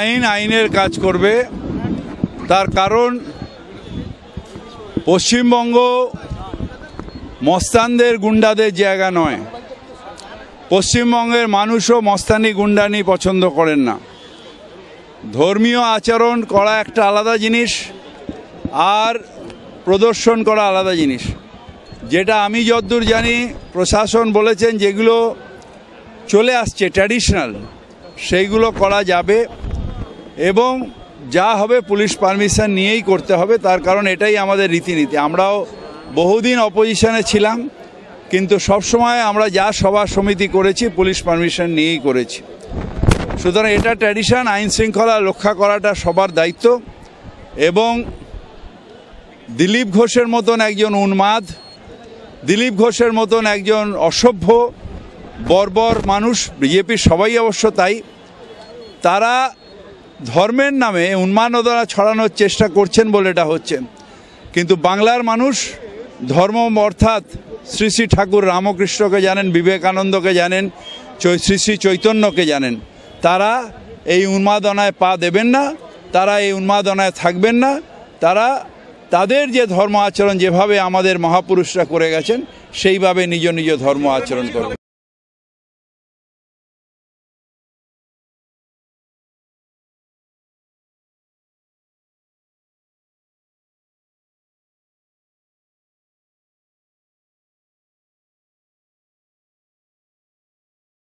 আইন আইনের কাজ করবে তার কারণ পশ্চিমবঙ্গ মস্তানদের গুন্ডাদের জায়গা নয় পশ্চিমবঙ্গের মানুষও মস্তানি গুন্ডানি পছন্দ করেন না ধর্মীয় আচরণ করা একটা আলাদা জিনিস আর প্রদর্শন করা আলাদা জিনিস যেটা আমি যদ্দূর জানি প্রশাসন বলেছেন যেগুলো চলে আসছে ট্র্যাডিশনাল সেইগুলো করা যাবে এবং যা হবে পুলিশ পারমিশন নিয়েই করতে হবে তার কারণ এটাই আমাদের রীতিনীতি আমরাও বহুদিন অপোজিশনে ছিলাম কিন্তু সবসময় আমরা যা সভা সমিতি করেছি পুলিশ পারমিশন নিয়েই করেছি সুতরাং এটা ট্র্যাডিশন আইন শৃঙ্খলা রক্ষা করাটা সবার দায়িত্ব এবং দিলীপ ঘোষের মতন একজন উন্মাদ দিলীপ ঘোষের মতন একজন অসভ্য বর্বর মানুষ বিজেপির সবাই অবশ্য তাই তারা ধর্মের নামে উন্মানদনা ছড়ানোর চেষ্টা করছেন বলে এটা হচ্ছে কিন্তু বাংলার মানুষ ধর্ম অর্থাৎ শ্রী শ্রী ঠাকুর রামকৃষ্ণকে জানেন বিবেকানন্দকে জানেন শ্রী শ্রী চৈতন্যকে জানেন তারা এই উন্মাদনায় পা দেবেন না তারা এই উন্মাদনায় থাকবেন না তারা তাদের যে ধর্ম আচরণ যেভাবে আমাদের মহাপুরুষরা করে গেছেন সেইভাবে নিজ নিজ ধর্ম আচরণ করবে